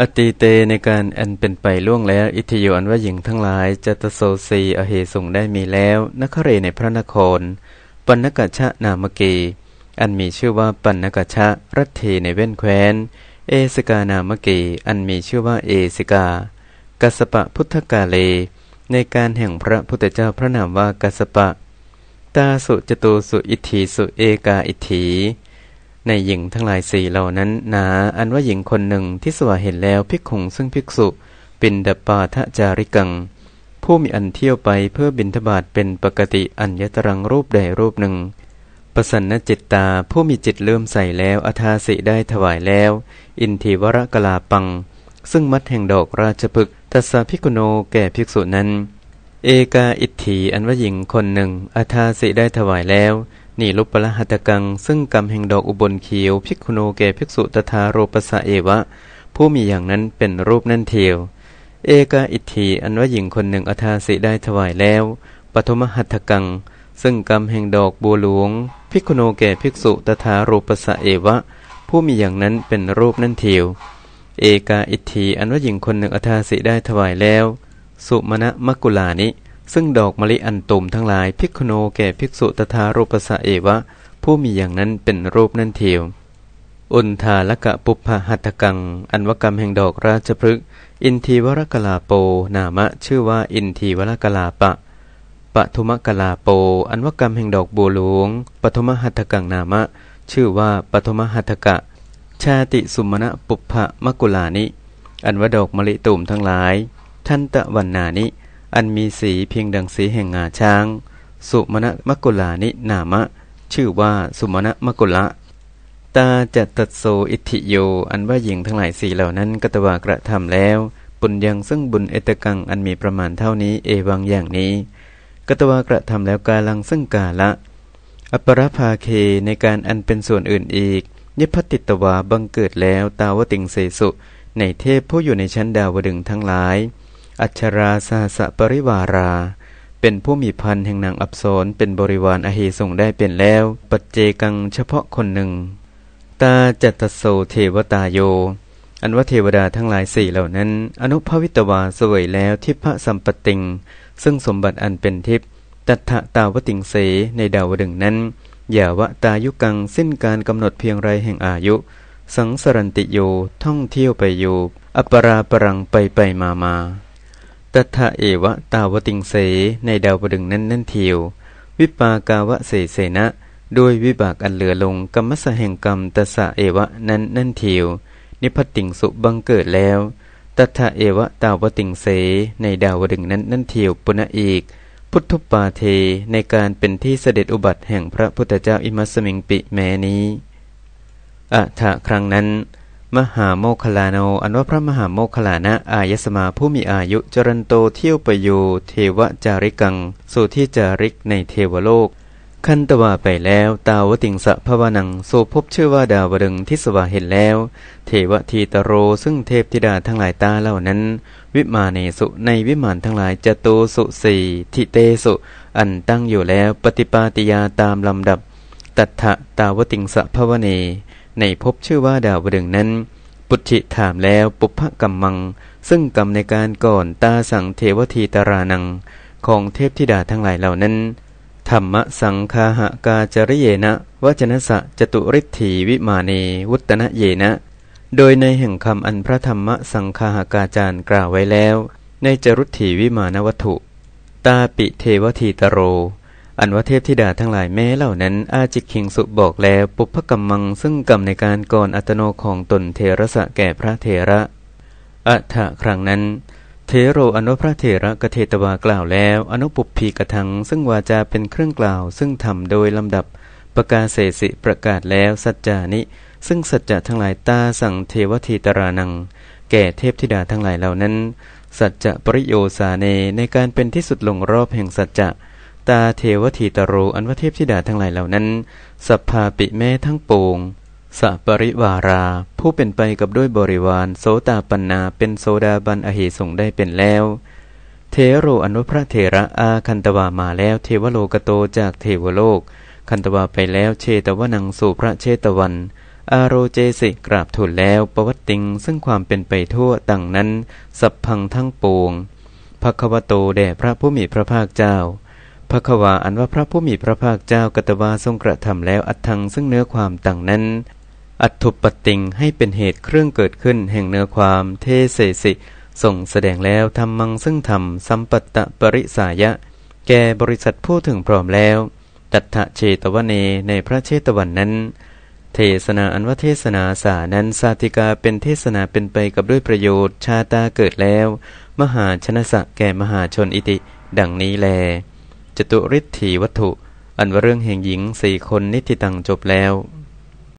อติเตในการอันเป็นไปล่วงแล้วอิทธิยนว่าหญิงทั้งหลายจตโสซีอเหสุงได้มีแล้ว นครเรในพระนครปันกชะนามเกอันมีชื่อว่าปันกชะรัตเทในเว้นแควนเอสกานามเกอันมีชื่อว่าเอสกากัสปะพุทธกาเลในการแห่งพระพุทธเจ้าพระนามว่ากัสปะ ตาสุจตุสุอิทีิสุเอกาอิทีิในหญิงทั้งหลายสี่เหล่านั้นหนาอันว่าหญิงคนหนึ่งที่สวเห็นแล้วพิกขุงซึ่งภิกษุปินดปาทะจาริกัง ผู้มีอันเที่ยวไปเพื่อบินทบาทเป็นปกติอัญญตรังรูปใดรูปหนึ่งประสันนจิตตาผู้มีจิตเริ่มใส่แล้วอธาสิได้ถวายแล้ว อินทิวรกลาปัง ซึ่งมัดแห่งดอกราชพฤกษ์ตัสพิกุโนแก่ภิกษุนั้น เอกาอิทธีอันว่าหญิงคนหนึ่งอธาสิได้ถวายแล้วนี่ลุปละหัตกัง ซึ่งกรรมแห่งดอกอุบลเขียวพิกุโนเกภิกษุตถาโรปสะเอวะ ผู้มีอย่างนั้นเป็นรูปนั่นเทียวเอกาอิทีอันว่าหญิงคนหนึ่งอธาสิได้ถวายแล้วปฐมหัตกัง ซึ่งกรรมแห่งดอกบัวหลวงพิกุโนเกภิกษุตถาโรปสะเอวะผู้มีอย่างนั้นเป็นรูปนั่นเทียวเอกาอิทีอันว่าหญิงคนหนึ่งอธาสิได้ถวายแล้ว สุมณะมกุลานิซึ่ง ดอกมะลิอันตุมทั้งหลายพิกโนแก่ภิกษุตถารูปสะเอวะ ผู้มีอย่างนั้นเป็นรูปนั่นเทียว อุนทาละกะปุพพหัตกัง อันวกรรมแห่งดอกราชพฤกษ์อินทีวรกลาโปนามะชื่อว่า อินทีวรกลาปะปทุมกลาโป อันวกรรมแห่งดอกบัวหลวงปทุมหัตกังนามะ ชื่อว่าปทุมหัตกะ ชาติสุมาณะปุพพมกุลานิอันว่าดอกมะลิตุ่มทั้งหลายทันตะวันนานิอันมีสีเพียงดังสีแห่งงาช้างสุมาณมกุลา นินามะ ชื่อว่าสุมาณมกุละตาจะตัดโซอิทิโย อันว่าหญิงทั้งหลายสีเหล่านั้น กตวากระทำแล้วปุญญังซึ่งบุญเอตกัง อันมีประมาณเท่านี้เอวังอย่างนี้กตวากระทำแล้วกาลังซึ่งกาละ อปรภาเคในการอันเป็นส่วนอื่นอีกยพติตวาบังเกิดแล้วตาวติงเสสุ ในเทพผู้อยู่ในชั้นดาวดึงทั้งหลายอัชราสหสปริวารา เป็นผู้มีพันแห่งนางอับสรเป็นบริวารอหหส่งได้เป็นแล้ว ปัจเจกังเฉพาะคนหนึ่ง ตาจัตโสเทวตาโยอันว่าเทวดาทั้งหลายสี่เหล่านั้น อนุภวิตวาสวยแล้วทิพะสัมปติง ซึ่งสมบัติอันเป็นทิพตัทะตาวติงเสในดาวดึงนั้น อย่าวะตายุกังสิ้นการกำหนดเพียงไรแห่งอายุ สังสรันติโยท่องเที่ยวไปอยู่อปราปรังไปไปมามาตถะเอวะตาวติงเส ในดาวประดึงนั้นนั่นเทียววิปากาวะเสเสนะดยวิบากอันเหลือลงกรรมสแห่งกรรมตสะเอวะนั้นนั่นเทียวนิพพติงสุบังเกิดแล้วตถาเอวะตาวติงเส ในดาวดึงนั้นนั่นเทียวปุณอีก พุทธปาเทในการเป็นที่เสด็จอุบัติแห่งพระพุทธเจ้าอิมัสมิงปิแม้นี้อะถะครั้งนั้นมหาโมคลานโออันว่าพระมหาโมคลานะอายสมาผู้มีอายุจรันโตเที่ยวประโยเทวจาริกัง สู่ที่จาริกในเทวโลกคันตวาไปแล้ว ตาวติงสะพวานังโสพบชื่อว่าดาวดึงทิสวาเห็นแล้ว เทวทีตโรซึ่งเทพธิดาทั้งหลายตาเหล่านั้น วิมาเนสุในวิมานทั้งหลายจตูสุสีทิเตสุ อันตั้งอยู่แล้วปฏิปาติยาตามลำดับตัทธะตาวติงสะพวเนในภพชื่อว่าดาวดึงนั้น ปุชิถามแล้วปุพพกรมมัง ซึ่งกรรมในการก่อนตาสังเทวทีตรานัง ของเทพธิดาทั้งหลายเหล่านั้น ธรรมสังคาหกาจริเยนะวัจนสะจตุริถีวิมาเนวุตนะเยนะ โดยในแห่งคำอันพระธรรมสังคาหกาจารย์กล่าวไว้แล้ว ในจรุถีวิมานวัตถุตาปิเทวทีตโรอันว่าเทพธิดาทั้งหลายแม้เหล่านั้นอาจิคิงสุบอกแล้วปุพพกรรมัง ซึ่งกรรมในการก่อนอัตโนของตนเทระสะแก่พระเทระ อัฏฐครั้งนั้น เทโรอนุพระเทระกเทตวากล่าวแล้ว อนุปุพีกะทัง ซึ่งวาจาเป็นเครื่องกล่าว ซึ่งทำโดยลำดับประกาศเสสิประกาศแล้วสัจจานิ ซึ่งสัจจะทั้งหลายตาสั่งเทวทีตรานัง แก่เทพธิดาทั้งหลายเหล่านั้นสัจจะปริโยสาเนในการเป็นที่สุดลงรอบแห่งสัจจะตาเทวทีตรูอันวเทพธิดาทั้งหลายเหล่านั้นสัพพาปิเมทั้งปวงสัปริวารา ผู้เป็นไปกับด้วยบริวารโสตาปันนาเป็นโซดาบันอหิสงได้เป็นแล้วเทโรอนุพระเทระอาคันตวามาแล้วเทวโลกโตจากเทวโลก คันตวาไปแล้วเชตวนังสู่พระเชตวันอาโรเจสิกราบถุลแล้วประวัติงซึ่งความเป็นไปทั่วตังนั้นสัพพังทั้งปวงภควโตแด่พระผู้มีพระภาคเจ้าพระขวาอันว่าพระผู้มีพระภาคเจ้ากตวาทรงกระทำแล้วอัตถังซึ่งเนื้อความต่างนั้น อัตถุปติงให้เป็นเหตุเครื่องเกิดขึ้น แห่งเนื้อความเทเสสิส่งแสดงแล้วทำมังซึ่งทำสัมปตะปริสายะ แก่บริษัทผู้ถึงพร้อมแล้ว ตัทะเชตวเนในพระเชตวันนั้น เทศนาอันว่าเทศนาสานั้นสาธิกาเป็นเทศนาเป็นไปกับด้วยประโยชน์ ชาตาเกิดแล้ว มหาชนะสะแก่มหาชนอิติ ดังนี้แลจตุริทีวัตถุ อันว่าเรื่องแห่งหญิงสี่คนนิติตังจบแล้ว